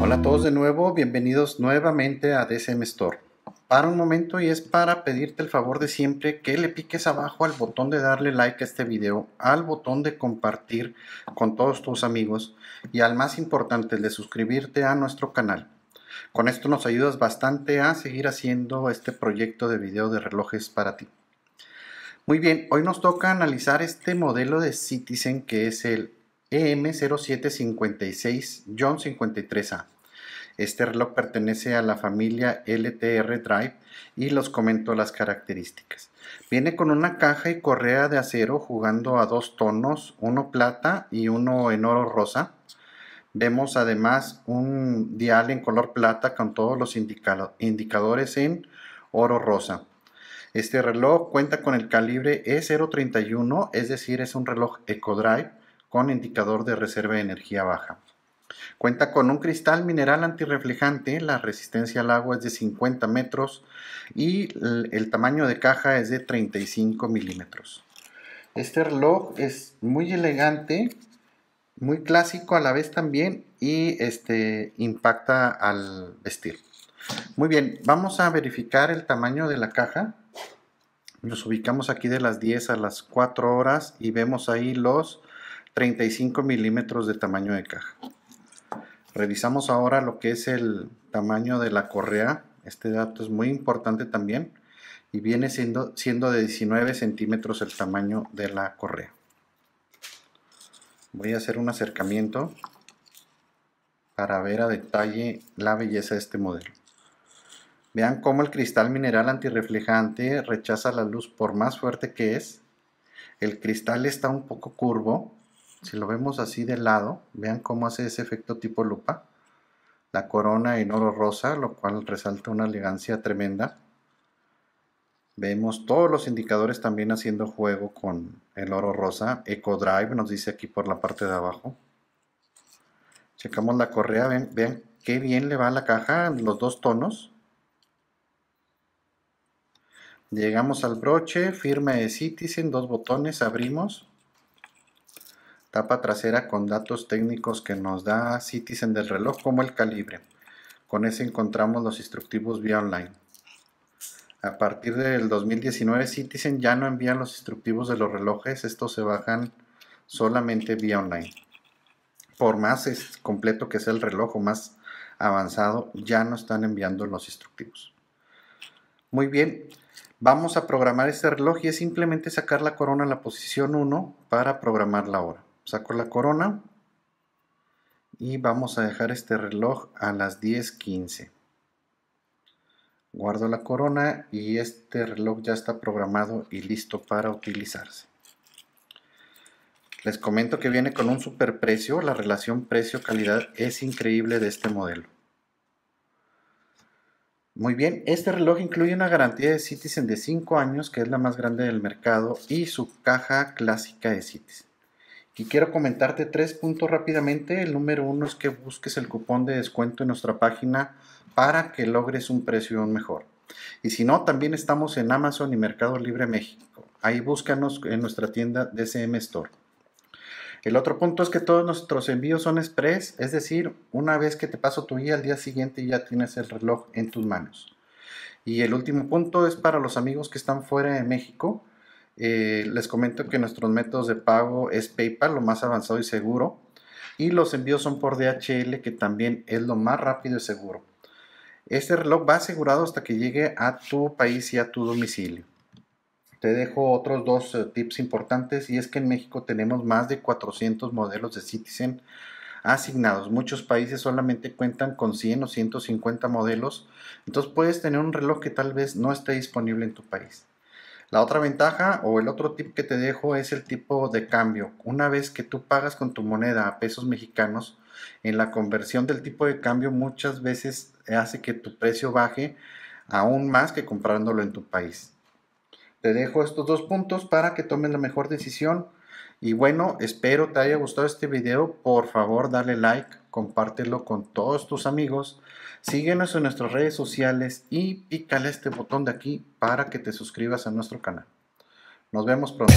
Hola a todos de nuevo, bienvenidos nuevamente a DCM Store. Para un momento y es para pedirte el favor de siempre que le piques abajo al botón de darle like a este video, al botón de compartir con todos tus amigos y al más importante el de suscribirte a nuestro canal. Con esto nos ayudas bastante a seguir haciendo este proyecto de video de relojes para ti. Muy bien, hoy nos toca analizar este modelo de Citizen que es el EM0756 John 53A. Este reloj pertenece a la familia LTR Drive y los comento las características. Viene con una caja y correa de acero jugando a dos tonos, uno plata y uno en oro rosa. Vemos además un dial en color plata con todos los indicadores en oro rosa. Este reloj cuenta con el calibre E031, es decir, es un reloj EcoDrive con indicador de reserva de energía baja. Cuenta con un cristal mineral antirreflejante, la resistencia al agua es de 50 metros y el tamaño de caja es de 35 milímetros. Este reloj es muy elegante, muy clásico a la vez también y este, impacta al vestir. Muy bien, vamos a verificar el tamaño de la caja. Nos ubicamos aquí de las 10 a las 4 horas y vemos ahí los 35 milímetros de tamaño de caja. Revisamos ahora lo que es el tamaño de la correa. Este dato es muy importante también y viene siendo, siendo de 19 centímetros el tamaño de la correa. Voy a hacer un acercamiento para ver a detalle la belleza de este modelo. Vean cómo el cristal mineral antirreflejante rechaza la luz por más fuerte que es. El cristal está un poco curvo si lo vemos así de lado, vean cómo hace ese efecto tipo lupa. La corona en oro rosa, lo cual resalta una elegancia tremenda. Vemos todos los indicadores también haciendo juego con el oro rosa. Eco Drive nos dice aquí por la parte de abajo. Checamos la correa, vean, qué bien le va a la caja los dos tonos. Llegamos al broche, firme de Citizen, dos botones, abrimos tapa trasera con datos técnicos que nos da Citizen del reloj como el calibre. Con ese encontramos los instructivos vía online. A partir del 2019 Citizen ya no envía los instructivos de los relojes, estos se bajan solamente vía online. Por más completo que sea el reloj o más avanzado, ya no están enviando los instructivos. Muy bien, vamos a programar este reloj y es simplemente sacar la corona a la posición 1 para programar la hora saco la corona y vamos a dejar este reloj a las 10.15 guardo la corona y este reloj ya está programado y listo para utilizarse les comento que viene con un super precio la relación precio-calidad es increíble de este modelo muy bien, este reloj incluye una garantía de Citizen de 5 años, que es la más grande del mercado, y su caja clásica de Citizen. Y quiero comentarte tres puntos rápidamente. El número uno es que busques el cupón de descuento en nuestra página para que logres un precio mejor. Y si no, también estamos en Amazon y Mercado Libre México. Ahí búscanos en nuestra tienda DCM Store. El otro punto es que todos nuestros envíos son express, es decir, una vez que te paso tu guía al día siguiente ya tienes el reloj en tus manos. Y el último punto es para los amigos que están fuera de México. Eh, les comento que nuestros métodos de pago es PayPal, lo más avanzado y seguro. Y los envíos son por DHL, que también es lo más rápido y seguro. Este reloj va asegurado hasta que llegue a tu país y a tu domicilio. Te dejo otros dos eh, tips importantes y es que en México tenemos más de 400 modelos de Citizen asignados. Muchos países solamente cuentan con 100 o 150 modelos. Entonces puedes tener un reloj que tal vez no esté disponible en tu país. La otra ventaja o el otro tip que te dejo es el tipo de cambio. Una vez que tú pagas con tu moneda a pesos mexicanos, en la conversión del tipo de cambio muchas veces hace que tu precio baje aún más que comprándolo en tu país. Te dejo estos dos puntos para que tomes la mejor decisión y bueno, espero te haya gustado este video. Por favor, dale like, compártelo con todos tus amigos. Síguenos en nuestras redes sociales y pícale este botón de aquí para que te suscribas a nuestro canal. Nos vemos pronto.